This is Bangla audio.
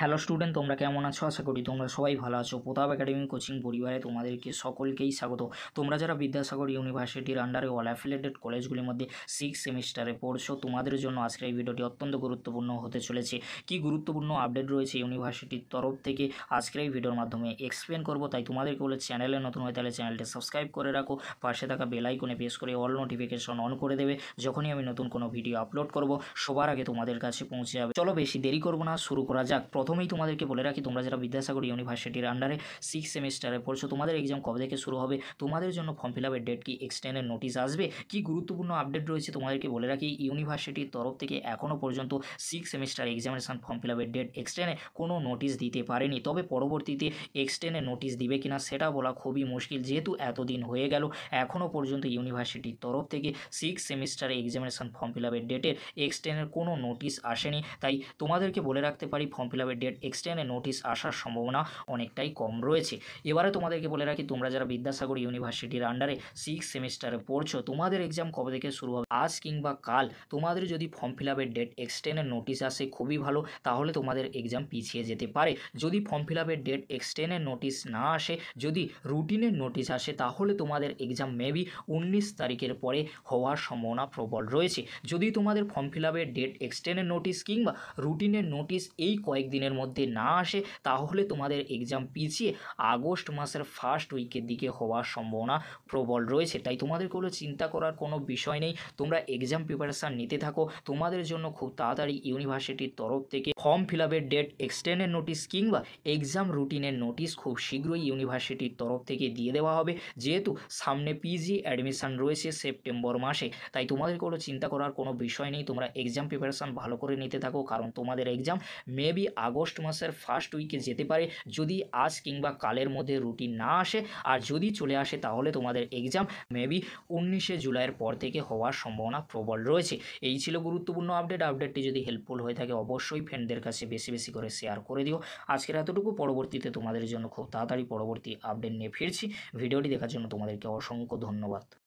হ্যালো স্টুডেন্ট তোমরা কেমন আছো আশা করি তোমরা সবাই ভালো আছো প্রতাপ একাডেমি কোচিং পরিবারে তোমাদেরকে সকলকেই স্বাগত তোমরা যারা বিদ্যাসাগর ইউনিভার্সিটির আন্ডারে অল অ্যাফিলেটেড কলেজগুলির মধ্যে সিক্স সেমিস্টারে পড়ছো তোমাদের জন্য আজকের এই ভিডিওটি অত্যন্ত গুরুত্বপূর্ণ হতে চলেছে কি গুরুত্বপূর্ণ আপডেট রয়েছে ইউনিভার্সিটির তরফ থেকে আজকের এই ভিডিওর মাধ্যমে এক্সপ্লেন করবো তাই তোমাদেরকে বলে চ্যানেলে নতুন হয় তাহলে চ্যানেলটি সাবস্ক্রাইব করে রাখো পাশে থাকা বেলাইকনে প্রেস করে অল নোটিফিকেশন অন করে দেবে যখনই আমি নতুন কোনো ভিডিও আপলোড করব সবার আগে তোমাদের কাছে পৌঁছে যাবে চলো বেশি দেরি করবো না শুরু করা যাক প্রথম প্রথমেই তোমাদেরকে বলে রাখি তোমরা যারা বিদ্যাসাগর ইউনিভার্সিটির আন্ডারে সিক্স সেমিস্টারে পড়ছো তোমাদের এক্সাম কবে থেকে শুরু হবে তোমাদের জন্য ফর্ম ফিল আপের ডেট কি এক্সটেন্ডের নোটিশ আসবে কি গুরুত্বপূর্ণ আপডেট রয়েছে তোমাদেরকে বলে রাখি ইউনিভার্সিটির তরফ থেকে এখনও পর্যন্ত six semester examination form fill আপের ডেট এক্সটেন্ডে কোনো নোটিশ দিতে পারেনি তবে পরবর্তীতে এক্সটেনে নোটিশ দিবে কিনা সেটা বলা খুবই মুশকিল যেহেতু এতদিন হয়ে গেল এখনও পর্যন্ত ইউনিভার্সিটির তরফ থেকে সিক্স সেমিস্টারে এক্সামিনেশান ফর্ম ফিল আপের ডেটের এক্সটেন্ডের কোনো নোটিশ আসেনি তাই তোমাদেরকে বলে রাখতে পারি ফর্ম ফিল আপের ডেট এক্সটেন্ডে নোটিশ আসার সম্ভাবনা অনেকটাই কম রয়েছে এবারে তোমাদেরকে বলে রাখি তোমরা যারা বিদ্যাসাগর ইউনিভার্সিটির আন্ডারে সিক্স সেমিস্টারে পড়ছো তোমাদের এক্সাম কবে থেকে শুরু হবে আজ কিংবা কাল তোমাদের যদি ফর্ম ফিল আপের ডেট এক্সটেন্ডের নোটিশ আসে খুবই ভালো তাহলে তোমাদের এক্সাম পিছিয়ে যেতে পারে যদি ফর্ম ফিল আপের ডেট এক্সটেন্ডের নোটিশ না আসে যদি রুটিনের নোটিশ আসে তাহলে তোমাদের এক্সাম মেবি উনিশ তারিখের পরে হওয়ার সম্ভাবনা প্রবল রয়েছে যদি তোমাদের ফর্ম ফিল আপের ডেট এক্সটেন্ডের নোটিশ কিংবা রুটিনের নোটিশ এই কয়েকদিনের জুনের মধ্যে না আসে তাহলে তোমাদের এক্সাম পিছিয়ে আগস্ট মাসের ফার্স্ট উইকের দিকে হওয়ার সম্ভাবনা প্রবল রয়েছে তাই তোমাদের কোনো চিন্তা করার কোনো বিষয় নেই তোমরা এক্সাম প্রিপারেশান নিতে থাকো তোমাদের জন্য খুব তাড়াতাড়ি ইউনিভার্সিটির তরফ থেকে ফর্ম ফিল আপের ডেট এক্সটেন্ডের নোটিস কিংবা এক্সাম রুটিনের নোটিস খুব শীঘ্রই ইউনিভার্সিটির তরফ থেকে দিয়ে দেওয়া হবে যেহেতু সামনে পিজি অ্যাডমিশান রয়েছে সেপ্টেম্বর মাসে তাই তোমাদের কোনো চিন্তা করার কোনো বিষয় নেই তোমরা এক্সাম প্রিপারেশান ভালো করে নিতে থাকো কারণ তোমাদের এক্সাম মেবি আগস্ট আগস্ট মাসের ফার্স্ট উইকে যেতে পারে যদি আজ কিংবা কালের মধ্যে রুটিন না আসে আর যদি চলে আসে তাহলে তোমাদের এক্সাম মেবি উনিশে জুলাইয়ের পর থেকে হওয়ার সম্ভাবনা প্রবল রয়েছে এই ছিল গুরুত্বপূর্ণ আপডেট আপডেটটি যদি হেল্পফুল হয়ে থাকে অবশ্যই ফ্রেন্ডদের কাছে বেশি বেশি করে শেয়ার করে দিও আজকের এতটুকু পরবর্তীতে তোমাদের জন্য খুব তাড়াতাড়ি পরবর্তী আপডেট নিয়ে ফিরছি ভিডিওটি দেখার জন্য তোমাদেরকে অসংখ্য ধন্যবাদ